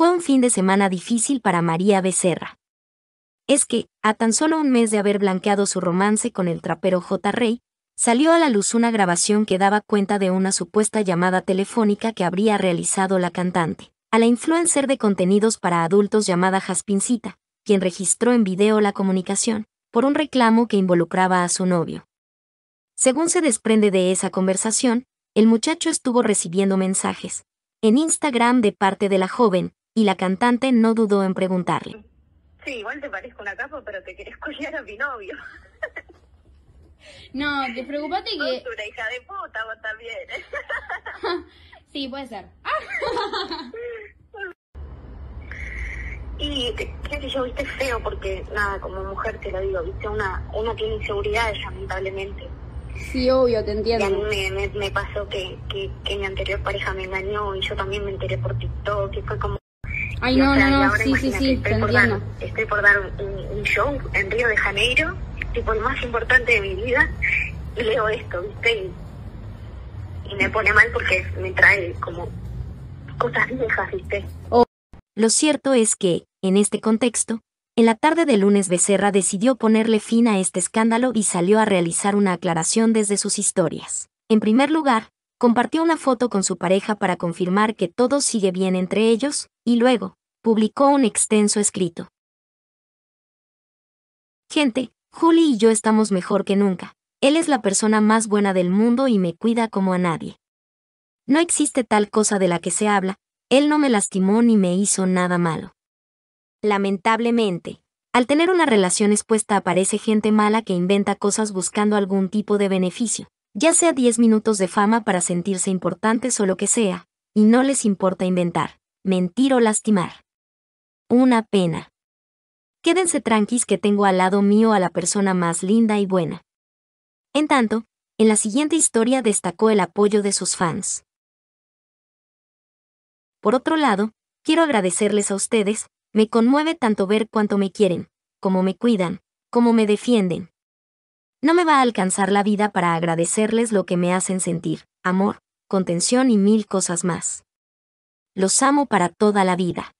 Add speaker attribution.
Speaker 1: Fue un fin de semana difícil para María Becerra. Es que, a tan solo un mes de haber blanqueado su romance con el trapero J. Rey, salió a la luz una grabación que daba cuenta de una supuesta llamada telefónica que habría realizado la cantante, a la influencer de contenidos para adultos llamada Jaspincita, quien registró en video la comunicación, por un reclamo que involucraba a su novio. Según se desprende de esa conversación, el muchacho estuvo recibiendo mensajes, en Instagram de parte de la joven, y la cantante no dudó en preguntarle.
Speaker 2: Sí, igual te parezco una capa, pero te querés collar a mi novio. No, te preocupate que... Tú una hija de puta, vos también. sí, puede ser. Ah. y qué sé yo, viste feo porque, nada, como mujer te lo digo, viste, una, una tiene inseguridades lamentablemente. Sí, obvio, te entiendo. a mí me, me, pasó que, que, que mi anterior pareja me engañó y yo también me enteré por TikTok y fue como... Ay, no, no, no, sí, sí, estoy por, dar, estoy por dar un, show en Río de Janeiro, tipo el más importante de mi vida, y leo esto, ¿viste? Y, me pone mal porque me trae como cosas viejas, ¿viste?
Speaker 1: Oh. Lo cierto es que, en este contexto, en la tarde de lunes Becerra decidió ponerle fin a este escándalo y salió a realizar una aclaración desde sus historias. En primer lugar, compartió una foto con su pareja para confirmar que todo sigue bien entre ellos, y luego, publicó un extenso escrito. Gente, Julie y yo estamos mejor que nunca. Él es la persona más buena del mundo y me cuida como a nadie. No existe tal cosa de la que se habla, él no me lastimó ni me hizo nada malo. Lamentablemente, al tener una relación expuesta aparece gente mala que inventa cosas buscando algún tipo de beneficio ya sea 10 minutos de fama para sentirse importantes o lo que sea, y no les importa inventar, mentir o lastimar. Una pena. Quédense tranquis que tengo al lado mío a la persona más linda y buena. En tanto, en la siguiente historia destacó el apoyo de sus fans. Por otro lado, quiero agradecerles a ustedes, me conmueve tanto ver cuánto me quieren, cómo me cuidan, cómo me defienden, no me va a alcanzar la vida para agradecerles lo que me hacen sentir, amor, contención y mil cosas más. Los amo para toda la vida.